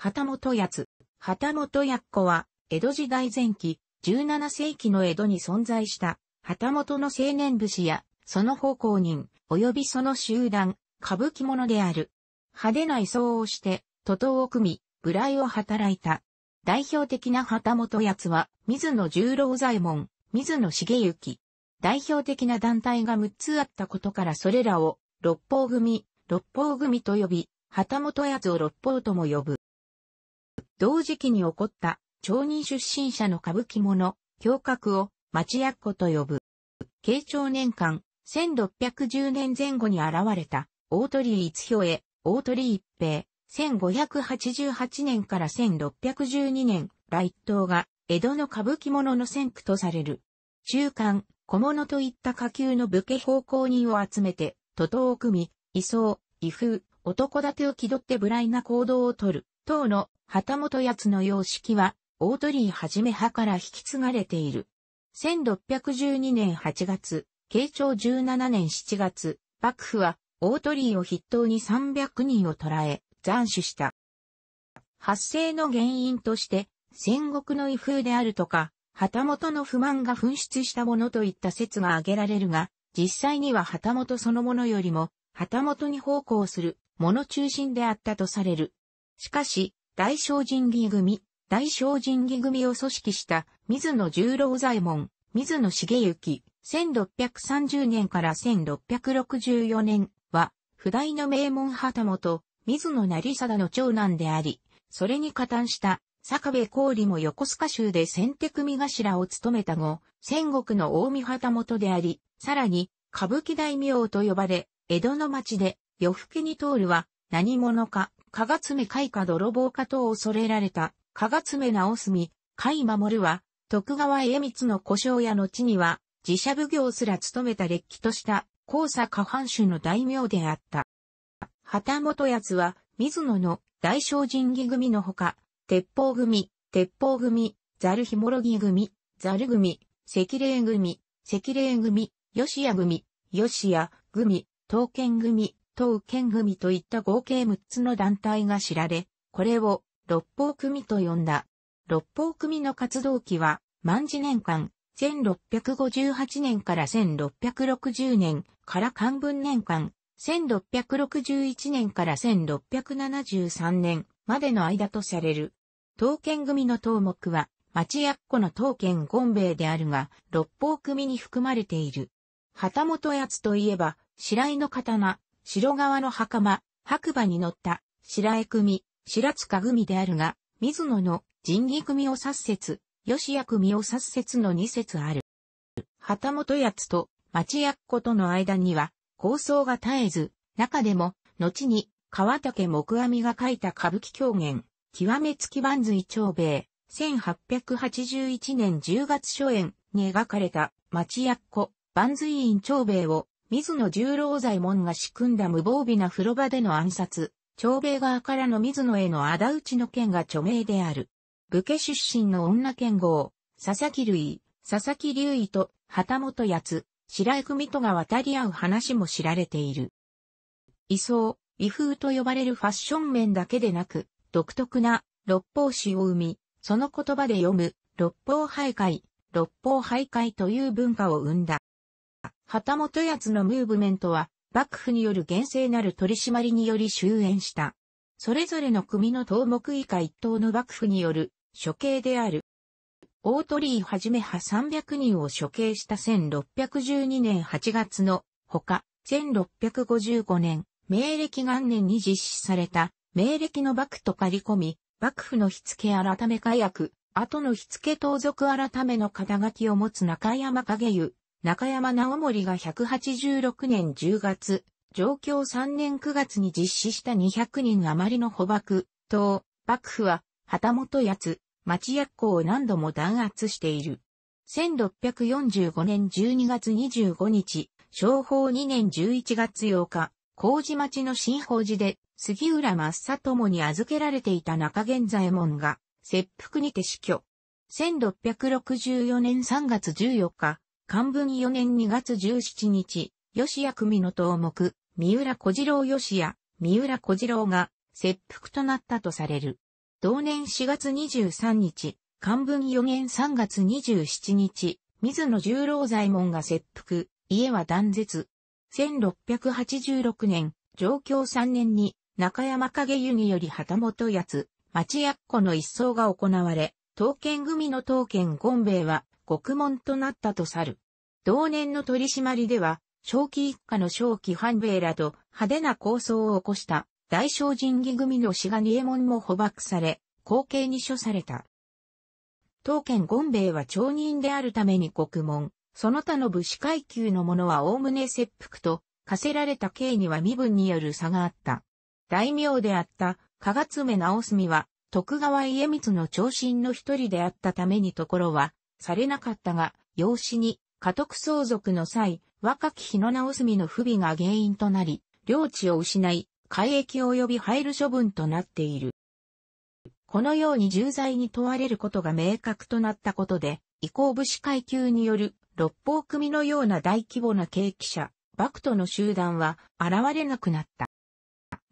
旗本やつ。旗本やっこは、江戸時代前期、17世紀の江戸に存在した、旗本の青年武士や、その奉公人、及びその集団、歌舞伎者である。派手な衣装をして、徒党を組み、無頼を働いた。代表的な旗本やつは、水野十郎左衛門、水野茂之。代表的な団体が6つあったことからそれらを、六方組、六方組と呼び、旗本やつを六方とも呼ぶ。同時期に起こった町人出身者の歌舞伎者、教閣を町役子と呼ぶ。慶長年間、1610年前後に現れた、大鳥居一表へ、大鳥一平、1588年から1612年、来東が、江戸の歌舞伎者の先駆とされる。中間、小物といった下級の武家奉公人を集めて、徒党を組み、移送、威風、男立てを気取って無頼な行動をとる。当の旗本奴の様式は、大鳥居はじめ派から引き継がれている。1612年8月、慶長17年7月、幕府は大鳥居を筆頭に300人を捕らえ、斬首した。発生の原因として、戦国の威風であるとか、旗本の不満が噴出したものといった説が挙げられるが、実際には旗本そのものよりも、旗本に奉公する、もの中心であったとされる、しかし、大正人義組、大正人義組を組織した水野十郎左衛門、水野茂之、1630年から1664年は、不代の名門旗本、水野成貞の長男であり、それに加担した坂部光里も横須賀州で先手組頭を務めた後、戦国の大見旗本であり、さらに歌舞伎大名と呼ばれ、江戸の町で夜更けに通るは何者かかがつめ海か泥棒かと恐れられた、かがつめ直住、海守は、徳川家光の故障や後には、自社奉行すら務めた劣気とした、高佐下半種の大名であった。旗本奴は、水野の大小神儀組のほか、鉄砲組、鉄砲組、ザルヒモロギ組、ザル組、赤霊組、赤霊組、吉谷組、吉谷組、刀剣組、東県組といった合計6つの団体が知られ、これを六方組と呼んだ。六方組の活動期は、万事年間、1658年から1660年から漢文年間、1661年から1673年までの間とされる。刀剣組の頭目は、町やっこの刀剣権兵衛であるが、六方組に含まれている。旗本奴といえば、白井の刀、白側の袴、白馬に乗った、白江組、白塚組であるが、水野の仁義組を殺説、吉谷組を殺説の二説ある。旗本奴と町役子との間には、構想が絶えず、中でも、後に、川竹木阿弥が書いた歌舞伎狂言、極めつき万髄長兵衛、1881年10月初演に描かれた町役子、万髄院長兵衛を水野十郎左衛門が仕組んだ無防備な風呂場での暗殺、長兵衛側からの水野への仇討ちの件が著名である。武家出身の女剣豪、佐々木類、佐々木隆衣と旗本八つ、白井組とが渡り合う話も知られている。異想、威風と呼ばれるファッション面だけでなく、独特な六方詩を生み、その言葉で読む六方徘徊、六方徘徊という文化を生んだ。旗本奴のムーブメントは、幕府による厳正なる取り締まりにより終焉した。それぞれの組の頭目以下一党の幕府による処刑である。大鳥居はじめ派300人を処刑した1612年8月のほか、1655年、明暦元年に実施された、明暦の幕と借り込み、幕府の火付け改め火薬、後の火付け盗賊改めの肩書きを持つ中山影湯、中山直森が186年10月、上京3年9月に実施した200人余りの捕獲、と、幕府は、旗本やつ、町役校を何度も弾圧している。1645年12月25日、昭法2年11月8日、麹町の新法寺で、杉浦真っ里もに預けられていた中現左衛門が、切腹にて死去。1664年3月14日、漢文4年2月17日、吉谷組の頭目、三浦小次郎吉谷、三浦小次郎が切腹となったとされる。同年4月23日、漢文4年3月27日、水野十郎左衛門が切腹、家は断絶。1686年、上京3年に中山影湯により旗本奴、つ、町役子の一掃が行われ、刀剣組の刀剣権兵衛は獄門となったと去る。同年の取り締まりでは、正規一家の正規半兵衛らと派手な抗争を起こした大正神義組の志賀仁右衛門も捕獲され、後継に処された。当県権兵衛は町人であるために獄門、その他の武士階級の者は概ね切腹と、課せられた刑には身分による差があった。大名であった、加賀爪直澄は、徳川家光の長身の一人であったためにところは、されなかったが、養子に家督相続の際、若き日の直澄の不備が原因となり、領地を失い、海易及び入る処分となっている。このように重罪に問われることが明確となったことで、以降武士階級による六方組のような大規模な景気者、幕クの集団は現れなくなった。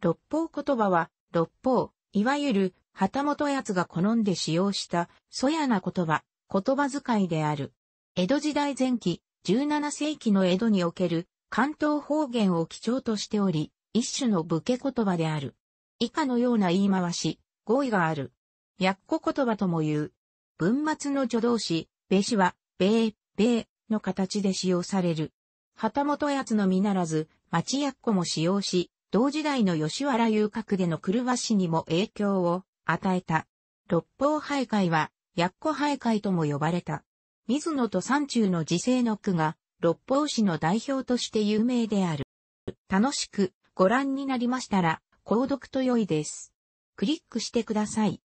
六方言葉は、六方、いわゆる旗本奴が好んで使用した、そやな言葉、言葉遣いである。江戸時代前期、17世紀の江戸における関東方言を基調としており、一種の武家言葉である。以下のような言い回し、語彙がある。薬語言葉とも言う。文末の助動詞、べしは、べー、べーの形で使用される。旗本やつのみならず、町薬っも使用し、同時代の吉原遊郭での狂わしにも影響を与えた。六方徘徊は、やっこ徘徊とも呼ばれた。水野と山中の自生の句が、六方市の代表として有名である。楽しくご覧になりましたら、購読と良いです。クリックしてください。